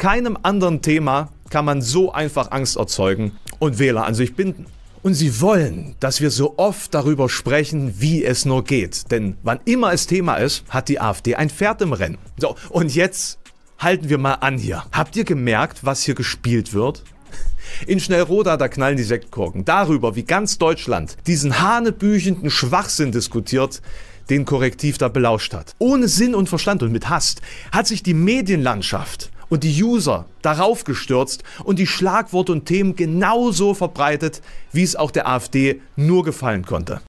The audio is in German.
Keinem anderen Thema kann man so einfach Angst erzeugen und Wähler an also sich binden. Und sie wollen, dass wir so oft darüber sprechen, wie es nur geht. Denn wann immer es Thema ist, hat die AfD ein Pferd im Rennen. So, und jetzt halten wir mal an hier. Habt ihr gemerkt, was hier gespielt wird? In Schnellroda, da knallen die Sektkorken. Darüber, wie ganz Deutschland diesen hanebüchenden Schwachsinn diskutiert, den Korrektiv da belauscht hat. Ohne Sinn und Verstand und mit Hast hat sich die Medienlandschaft und die User darauf gestürzt und die Schlagworte und Themen genauso verbreitet, wie es auch der AfD nur gefallen konnte.